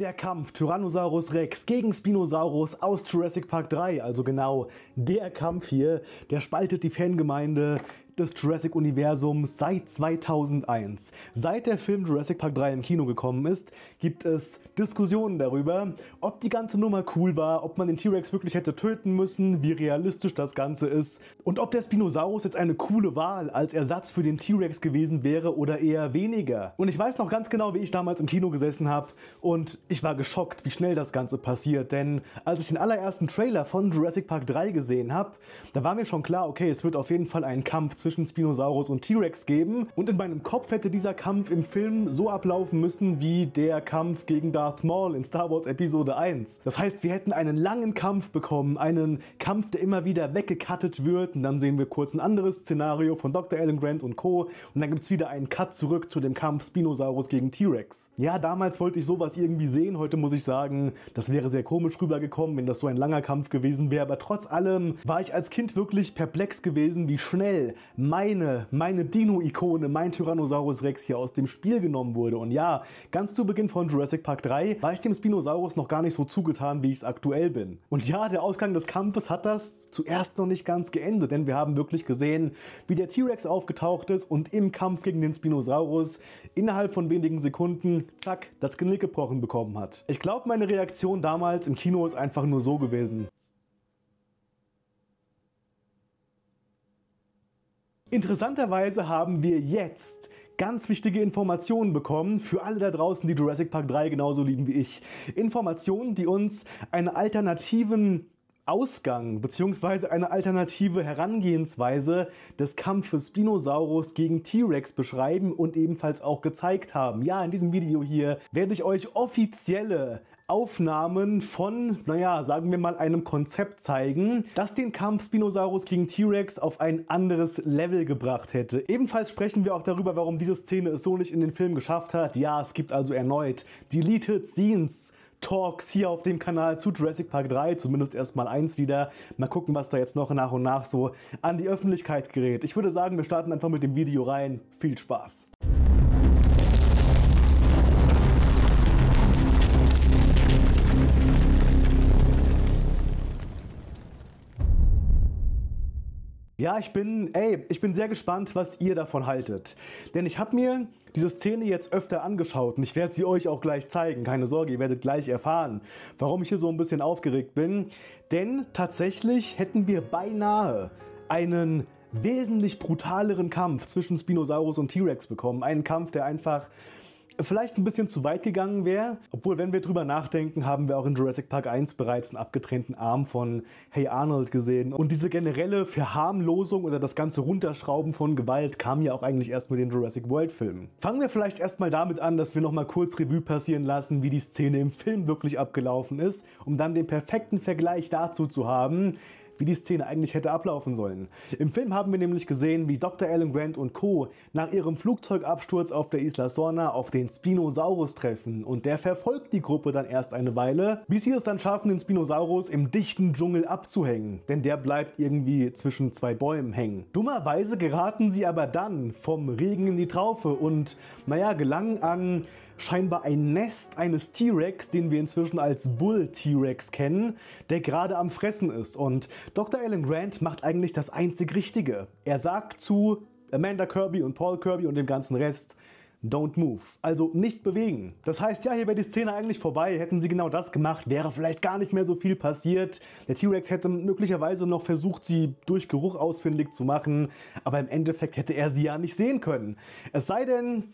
Der Kampf Tyrannosaurus Rex gegen Spinosaurus aus Jurassic Park 3, also genau der Kampf hier, der spaltet die Fangemeinde des Jurassic-Universums seit 2001. Seit der Film Jurassic Park 3 im Kino gekommen ist, gibt es Diskussionen darüber, ob die ganze Nummer cool war, ob man den T-Rex wirklich hätte töten müssen, wie realistisch das Ganze ist und ob der Spinosaurus jetzt eine coole Wahl als Ersatz für den T-Rex gewesen wäre oder eher weniger. Und ich weiß noch ganz genau, wie ich damals im Kino gesessen habe und ich war geschockt, wie schnell das Ganze passiert, denn als ich den allerersten Trailer von Jurassic Park 3 gesehen habe, da war mir schon klar, okay, es wird auf jeden Fall einen Kampf zwischen Spinosaurus und T-Rex geben. Und in meinem Kopf hätte dieser Kampf im Film so ablaufen müssen wie der Kampf gegen Darth Maul in Star Wars Episode 1. Das heißt, wir hätten einen langen Kampf bekommen, einen Kampf, der immer wieder weggekattet wird. Und dann sehen wir kurz ein anderes Szenario von Dr. Alan Grant und Co. Und dann gibt es wieder einen Cut zurück zu dem Kampf Spinosaurus gegen T-Rex. Ja, damals wollte ich sowas irgendwie sehen. Heute muss ich sagen, das wäre sehr komisch rübergekommen, wenn das so ein langer Kampf gewesen wäre. Aber trotz allem war ich als Kind wirklich perplex gewesen, wie schnell, meine, meine Dino-Ikone, mein Tyrannosaurus Rex hier aus dem Spiel genommen wurde. Und ja, ganz zu Beginn von Jurassic Park 3 war ich dem Spinosaurus noch gar nicht so zugetan, wie ich es aktuell bin. Und ja, der Ausgang des Kampfes hat das zuerst noch nicht ganz geendet, denn wir haben wirklich gesehen, wie der T-Rex aufgetaucht ist und im Kampf gegen den Spinosaurus innerhalb von wenigen Sekunden, zack, das Genick gebrochen bekommen hat. Ich glaube, meine Reaktion damals im Kino ist einfach nur so gewesen. Interessanterweise haben wir jetzt ganz wichtige Informationen bekommen für alle da draußen, die Jurassic Park 3 genauso lieben wie ich. Informationen, die uns einen alternativen Ausgang bzw. eine alternative Herangehensweise des Kampfes Dinosaurus gegen T-Rex beschreiben und ebenfalls auch gezeigt haben. Ja, in diesem Video hier werde ich euch offizielle Aufnahmen von, naja, sagen wir mal einem Konzept zeigen, das den Kampf Spinosaurus gegen T-Rex auf ein anderes Level gebracht hätte. Ebenfalls sprechen wir auch darüber, warum diese Szene es so nicht in den Film geschafft hat. Ja, es gibt also erneut Deleted Scenes, Talks hier auf dem Kanal zu Jurassic Park 3, zumindest erstmal eins wieder. Mal gucken, was da jetzt noch nach und nach so an die Öffentlichkeit gerät. Ich würde sagen, wir starten einfach mit dem Video rein. Viel Spaß! Ja, ich bin, ey, ich bin sehr gespannt, was ihr davon haltet. Denn ich habe mir diese Szene jetzt öfter angeschaut und ich werde sie euch auch gleich zeigen. Keine Sorge, ihr werdet gleich erfahren, warum ich hier so ein bisschen aufgeregt bin. Denn tatsächlich hätten wir beinahe einen wesentlich brutaleren Kampf zwischen Spinosaurus und T-Rex bekommen. Einen Kampf, der einfach vielleicht ein bisschen zu weit gegangen wäre. Obwohl, wenn wir drüber nachdenken, haben wir auch in Jurassic Park 1 bereits einen abgetrennten Arm von Hey Arnold gesehen. Und diese generelle Verharmlosung oder das ganze Runterschrauben von Gewalt kam ja auch eigentlich erst mit den Jurassic World Filmen. Fangen wir vielleicht erstmal damit an, dass wir nochmal kurz Revue passieren lassen, wie die Szene im Film wirklich abgelaufen ist, um dann den perfekten Vergleich dazu zu haben, wie die Szene eigentlich hätte ablaufen sollen. Im Film haben wir nämlich gesehen, wie Dr. Alan Grant und Co. nach ihrem Flugzeugabsturz auf der Isla Sorna auf den Spinosaurus treffen und der verfolgt die Gruppe dann erst eine Weile, bis sie es dann schaffen, den Spinosaurus im dichten Dschungel abzuhängen, denn der bleibt irgendwie zwischen zwei Bäumen hängen. Dummerweise geraten sie aber dann vom Regen in die Traufe und, naja, gelangen an scheinbar ein Nest eines T-Rex, den wir inzwischen als Bull T-Rex kennen, der gerade am Fressen ist. Und Dr. Alan Grant macht eigentlich das einzig Richtige. Er sagt zu Amanda Kirby und Paul Kirby und dem ganzen Rest, Don't move. Also nicht bewegen. Das heißt, ja, hier wäre die Szene eigentlich vorbei. Hätten sie genau das gemacht, wäre vielleicht gar nicht mehr so viel passiert. Der T-Rex hätte möglicherweise noch versucht, sie durch Geruch ausfindig zu machen, aber im Endeffekt hätte er sie ja nicht sehen können. Es sei denn,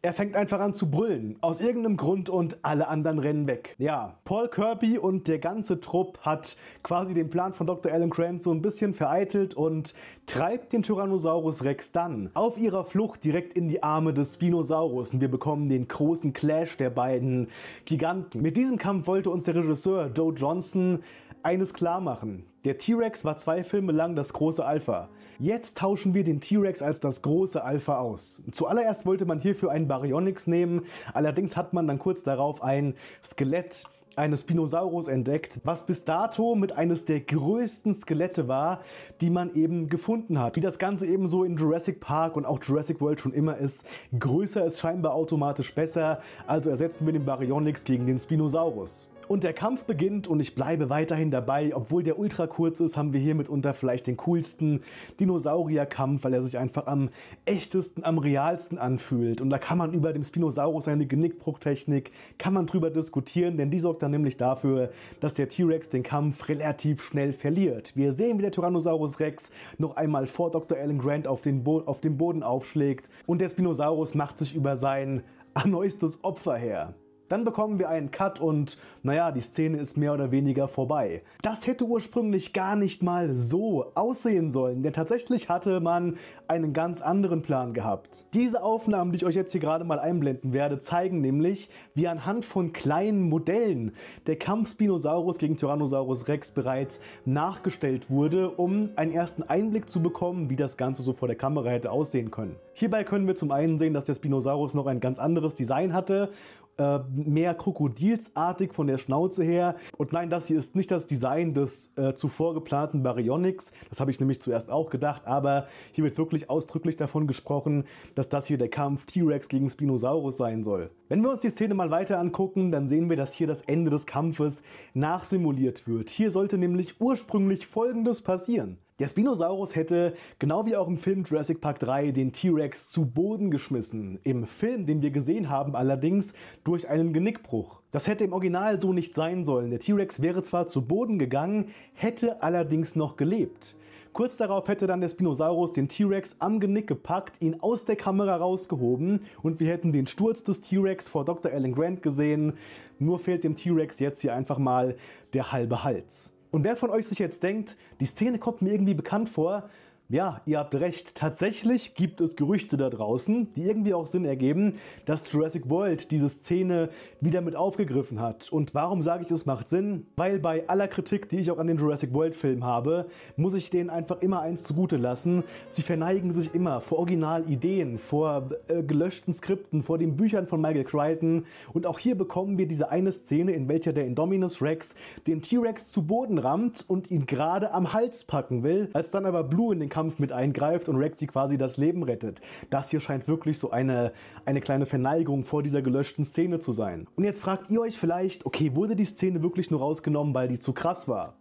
er fängt einfach an zu brüllen, aus irgendeinem Grund und alle anderen rennen weg. Ja, Paul Kirby und der ganze Trupp hat quasi den Plan von Dr. Alan Grant so ein bisschen vereitelt und treibt den Tyrannosaurus Rex dann auf ihrer Flucht direkt in die Arme des Spinosaurus und wir bekommen den großen Clash der beiden Giganten. Mit diesem Kampf wollte uns der Regisseur Joe Johnson eines klar machen. Der T-Rex war zwei Filme lang das große Alpha. Jetzt tauschen wir den T-Rex als das große Alpha aus. Zuallererst wollte man hierfür einen Baryonyx nehmen, allerdings hat man dann kurz darauf ein Skelett eines Spinosaurus entdeckt, was bis dato mit eines der größten Skelette war, die man eben gefunden hat. Wie das Ganze eben so in Jurassic Park und auch Jurassic World schon immer ist, größer ist scheinbar automatisch besser, also ersetzen wir den Baryonyx gegen den Spinosaurus. Und der Kampf beginnt und ich bleibe weiterhin dabei. Obwohl der ultra kurz ist, haben wir hier mitunter vielleicht den coolsten Dinosaurierkampf, weil er sich einfach am echtesten, am realsten anfühlt. Und da kann man über dem Spinosaurus seine Genickbruchtechnik, kann man drüber diskutieren, denn die sorgt dann nämlich dafür, dass der T-Rex den Kampf relativ schnell verliert. Wir sehen, wie der Tyrannosaurus Rex noch einmal vor Dr. Alan Grant auf den, Bo auf den Boden aufschlägt und der Spinosaurus macht sich über sein neuestes Opfer her. Dann bekommen wir einen Cut und naja, die Szene ist mehr oder weniger vorbei. Das hätte ursprünglich gar nicht mal so aussehen sollen, denn tatsächlich hatte man einen ganz anderen Plan gehabt. Diese Aufnahmen, die ich euch jetzt hier gerade mal einblenden werde, zeigen nämlich, wie anhand von kleinen Modellen der Kampf Spinosaurus gegen Tyrannosaurus Rex bereits nachgestellt wurde, um einen ersten Einblick zu bekommen, wie das Ganze so vor der Kamera hätte aussehen können. Hierbei können wir zum einen sehen, dass der Spinosaurus noch ein ganz anderes Design hatte äh, mehr krokodilsartig von der Schnauze her. Und nein, das hier ist nicht das Design des äh, zuvor geplanten Baryonyx. Das habe ich nämlich zuerst auch gedacht, aber hier wird wirklich ausdrücklich davon gesprochen, dass das hier der Kampf T-Rex gegen Spinosaurus sein soll. Wenn wir uns die Szene mal weiter angucken, dann sehen wir, dass hier das Ende des Kampfes nachsimuliert wird. Hier sollte nämlich ursprünglich Folgendes passieren. Der Spinosaurus hätte, genau wie auch im Film Jurassic Park 3, den T-Rex zu Boden geschmissen. Im Film, den wir gesehen haben, allerdings durch einen Genickbruch. Das hätte im Original so nicht sein sollen. Der T-Rex wäre zwar zu Boden gegangen, hätte allerdings noch gelebt. Kurz darauf hätte dann der Spinosaurus den T-Rex am Genick gepackt, ihn aus der Kamera rausgehoben und wir hätten den Sturz des T-Rex vor Dr. Alan Grant gesehen. Nur fehlt dem T-Rex jetzt hier einfach mal der halbe Hals. Und wer von euch sich jetzt denkt, die Szene kommt mir irgendwie bekannt vor, ja, ihr habt recht. Tatsächlich gibt es Gerüchte da draußen, die irgendwie auch Sinn ergeben, dass Jurassic World diese Szene wieder mit aufgegriffen hat. Und warum sage ich, es macht Sinn? Weil bei aller Kritik, die ich auch an den Jurassic World Film habe, muss ich denen einfach immer eins zugute lassen. Sie verneigen sich immer vor Originalideen, vor äh, gelöschten Skripten, vor den Büchern von Michael Crichton. Und auch hier bekommen wir diese eine Szene, in welcher der Indominus Rex den T-Rex zu Boden rammt und ihn gerade am Hals packen will, als dann aber Blue in den Kampf mit eingreift und Rexy quasi das Leben rettet. Das hier scheint wirklich so eine, eine kleine Verneigung vor dieser gelöschten Szene zu sein. Und jetzt fragt ihr euch vielleicht, okay, wurde die Szene wirklich nur rausgenommen, weil die zu krass war?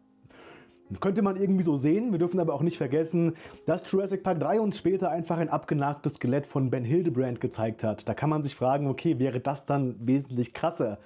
Könnte man irgendwie so sehen, wir dürfen aber auch nicht vergessen, dass Jurassic Park 3 uns später einfach ein abgenagtes Skelett von Ben Hildebrand gezeigt hat. Da kann man sich fragen, okay, wäre das dann wesentlich krasser?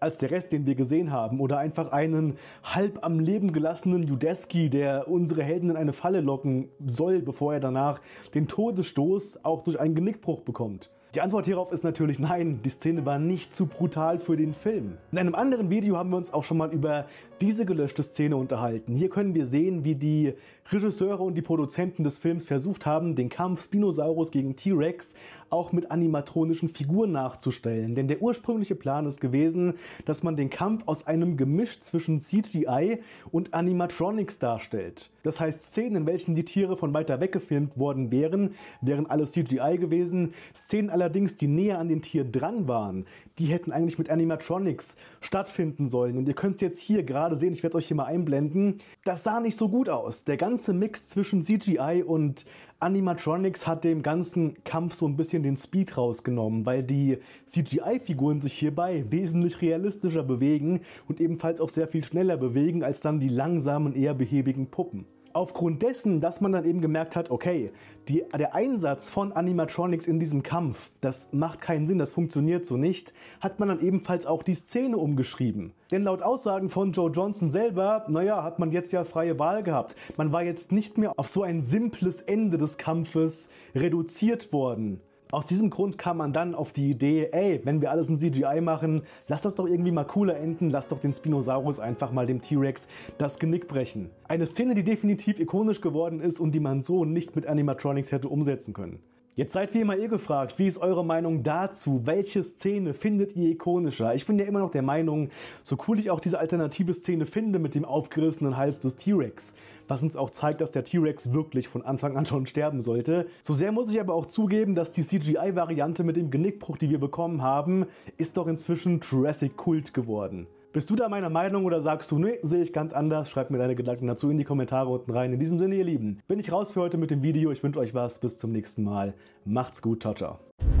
als der Rest, den wir gesehen haben. Oder einfach einen halb am Leben gelassenen Judeski, der unsere Helden in eine Falle locken soll, bevor er danach den Todesstoß auch durch einen Genickbruch bekommt. Die Antwort hierauf ist natürlich nein, die Szene war nicht zu brutal für den Film. In einem anderen Video haben wir uns auch schon mal über diese gelöschte Szene unterhalten. Hier können wir sehen, wie die Regisseure und die Produzenten des Films versucht haben, den Kampf Spinosaurus gegen T-Rex auch mit animatronischen Figuren nachzustellen. Denn der ursprüngliche Plan ist gewesen, dass man den Kampf aus einem Gemisch zwischen CGI und Animatronics darstellt. Das heißt, Szenen, in welchen die Tiere von weiter weg gefilmt worden wären, wären alles CGI gewesen, Szenen aller allerdings, die näher an den Tier dran waren, die hätten eigentlich mit Animatronics stattfinden sollen. Und ihr könnt es jetzt hier gerade sehen, ich werde es euch hier mal einblenden, das sah nicht so gut aus. Der ganze Mix zwischen CGI und Animatronics hat dem ganzen Kampf so ein bisschen den Speed rausgenommen, weil die CGI-Figuren sich hierbei wesentlich realistischer bewegen und ebenfalls auch sehr viel schneller bewegen als dann die langsamen, eher behäbigen Puppen aufgrund dessen, dass man dann eben gemerkt hat, okay, die, der Einsatz von Animatronics in diesem Kampf, das macht keinen Sinn, das funktioniert so nicht, hat man dann ebenfalls auch die Szene umgeschrieben. Denn laut Aussagen von Joe Johnson selber, naja, hat man jetzt ja freie Wahl gehabt. Man war jetzt nicht mehr auf so ein simples Ende des Kampfes reduziert worden. Aus diesem Grund kam man dann auf die Idee, ey, wenn wir alles in CGI machen, lass das doch irgendwie mal cooler enden, lass doch den Spinosaurus einfach mal dem T-Rex das Genick brechen. Eine Szene, die definitiv ikonisch geworden ist und die man so nicht mit Animatronics hätte umsetzen können. Jetzt seid wie immer ihr gefragt, wie ist eure Meinung dazu? Welche Szene findet ihr ikonischer? Ich bin ja immer noch der Meinung, so cool ich auch diese alternative Szene finde mit dem aufgerissenen Hals des T-Rex, was uns auch zeigt, dass der T-Rex wirklich von Anfang an schon sterben sollte. So sehr muss ich aber auch zugeben, dass die CGI-Variante mit dem Genickbruch, die wir bekommen haben, ist doch inzwischen Jurassic Kult geworden. Bist du da meiner Meinung oder sagst du, nee, sehe ich ganz anders? Schreib mir deine Gedanken dazu in die Kommentare unten rein. In diesem Sinne, ihr Lieben, bin ich raus für heute mit dem Video. Ich wünsche euch was. Bis zum nächsten Mal. Macht's gut. Ciao, ciao.